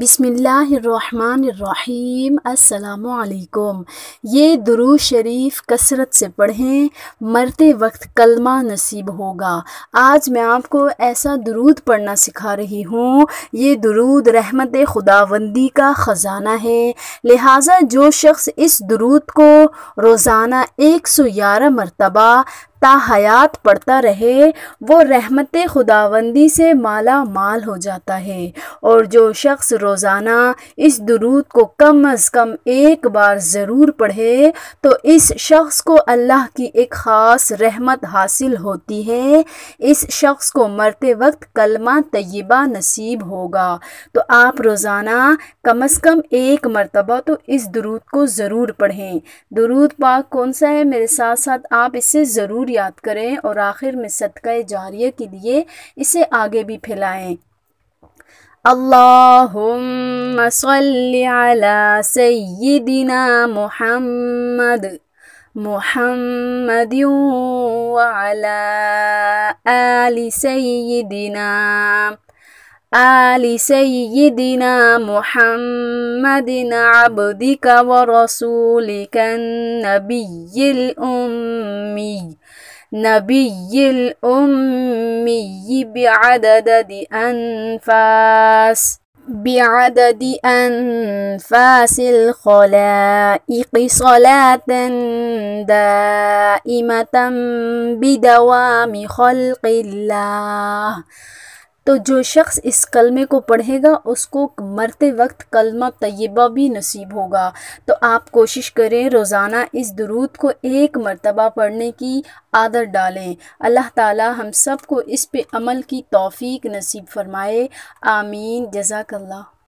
بسم اللہ الرحمن الرحیم السلام علیکم یہ درو شریف کثرت سے پڑھیں مرتے وقت کلمہ نصیب ہوگا آج میں آپ کو ایسا درود پڑھنا سکھا رہی ہوں یہ درود رحمت خداوندی کا خزانہ ہے لہٰذا جو شخص اس درود کو روزانہ ایک سو گیارہ مرتبہ تا حیات پڑھتا رہے وہ رحمت خداوندی سے مالا مال ہو جاتا ہے اور جو شخص روزانہ اس درود کو کم از کم ایک بار ضرور پڑھے تو اس شخص کو اللہ کی ایک خاص رحمت حاصل ہوتی ہے اس شخص کو مرتے وقت کلمہ طیبہ نصیب ہوگا تو آپ روزانہ کم از کم ایک مرتبہ تو اس درود کو ضرور پڑھیں درود پاک کون سا ہے میرے ساتھ ساتھ آپ اسے ضرور یاد کریں اور آخر میں صدقہ جاریہ کے لیے اسے آگے بھی پھیلائیں اللهم صل على سيدنا محمد محمد وعلى آل سيدنا آل سيدنا محمد عبدك ورسولك النبي الأمي نبي الأمي بعدد أنفاس بعدد أنفاس الخلائق صلاة دائمة بدوام خلق الله تو جو شخص اس کلمے کو پڑھے گا اس کو مرتے وقت کلمہ طیبہ بھی نصیب ہوگا تو آپ کوشش کریں روزانہ اس درود کو ایک مرتبہ پڑھنے کی عادت ڈالیں اللہ تعالی ہم سب کو اس پہ عمل کی توفیق نصیب فرمائے آمین جزاک اللہ